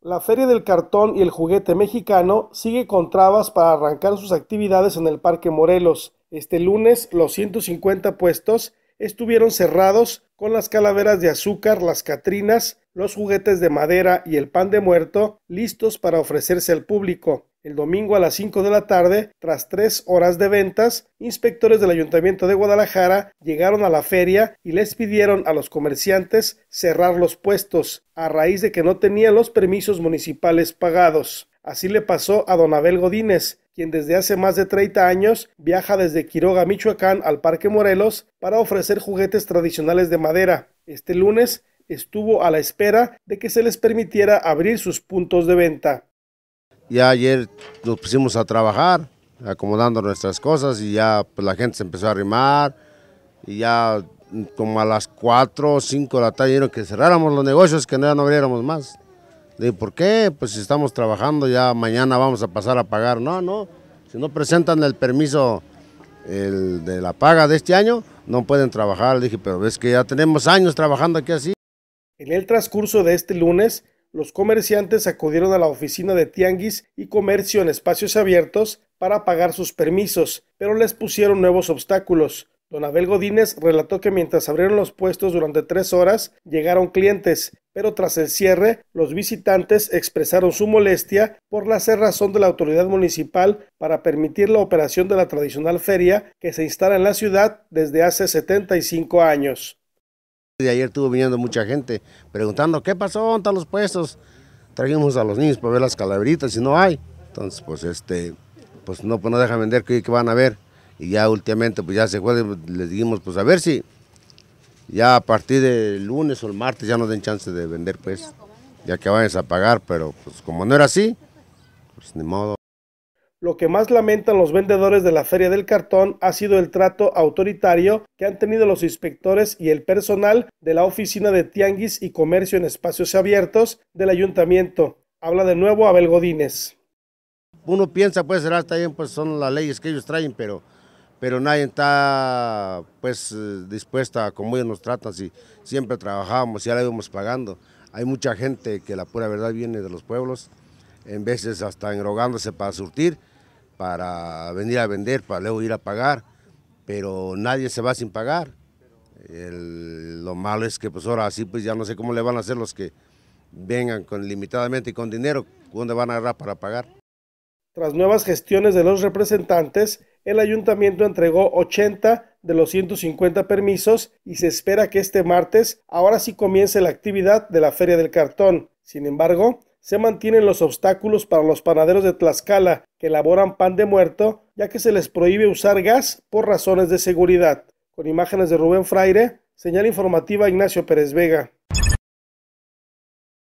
La Feria del Cartón y el Juguete Mexicano sigue con trabas para arrancar sus actividades en el Parque Morelos. Este lunes los 150 puestos estuvieron cerrados con las calaveras de azúcar, las catrinas, los juguetes de madera y el pan de muerto listos para ofrecerse al público. El domingo a las 5 de la tarde, tras tres horas de ventas, inspectores del Ayuntamiento de Guadalajara llegaron a la feria y les pidieron a los comerciantes cerrar los puestos, a raíz de que no tenían los permisos municipales pagados. Así le pasó a don Abel Godínez, quien desde hace más de 30 años viaja desde Quiroga, Michoacán, al Parque Morelos para ofrecer juguetes tradicionales de madera. Este lunes estuvo a la espera de que se les permitiera abrir sus puntos de venta. Ya ayer nos pusimos a trabajar, acomodando nuestras cosas y ya pues, la gente se empezó a arrimar y ya como a las 4 o 5 de la tarde dijeron que cerráramos los negocios, que no, no abriéramos más. Le dije, ¿por qué? Pues si estamos trabajando, ya mañana vamos a pasar a pagar. No, no, si no presentan el permiso de la paga de este año, no pueden trabajar. Le dije, pero ves que ya tenemos años trabajando aquí así. En el transcurso de este lunes, los comerciantes acudieron a la oficina de Tianguis y Comercio en espacios abiertos para pagar sus permisos, pero les pusieron nuevos obstáculos. Don Abel Godínez relató que mientras abrieron los puestos durante tres horas, llegaron clientes, pero tras el cierre, los visitantes expresaron su molestia por la cerrazón de la autoridad municipal para permitir la operación de la tradicional feria que se instala en la ciudad desde hace 75 años. De ayer estuvo viniendo mucha gente preguntando, ¿qué pasó? ¿Dónde están los puestos? Trajimos a los niños para ver las calaveritas y no hay. Entonces, pues este, pues no, pues no dejan vender, ¿qué, van a ver? Y ya últimamente, pues ya se fue, les dijimos, pues a ver si ya a partir del lunes o el martes ya nos den chance de vender, pues, ya que vayan a pagar, pero pues como no era así, pues ni modo. Lo que más lamentan los vendedores de la Feria del Cartón ha sido el trato autoritario que han tenido los inspectores y el personal de la Oficina de Tianguis y Comercio en Espacios Abiertos del Ayuntamiento. Habla de nuevo Abel Godínez. Uno piensa, pues, será bien pues, son las leyes que ellos traen, pero, pero nadie está, pues, dispuesta a cómo ellos nos tratan, si siempre trabajamos, y ahora íbamos pagando. Hay mucha gente que la pura verdad viene de los pueblos en veces hasta enrogándose para surtir, para venir a vender, para luego ir a pagar, pero nadie se va sin pagar. lo malo es que pues ahora así pues ya no sé cómo le van a hacer los que vengan con, limitadamente y con dinero, ¿dónde van a agarrar para pagar? Tras nuevas gestiones de los representantes, el ayuntamiento entregó 80 de los 150 permisos y se espera que este martes ahora sí comience la actividad de la Feria del Cartón. Sin embargo, se mantienen los obstáculos para los panaderos de Tlaxcala que elaboran pan de muerto, ya que se les prohíbe usar gas por razones de seguridad. Con imágenes de Rubén Fraire, señal informativa Ignacio Pérez Vega.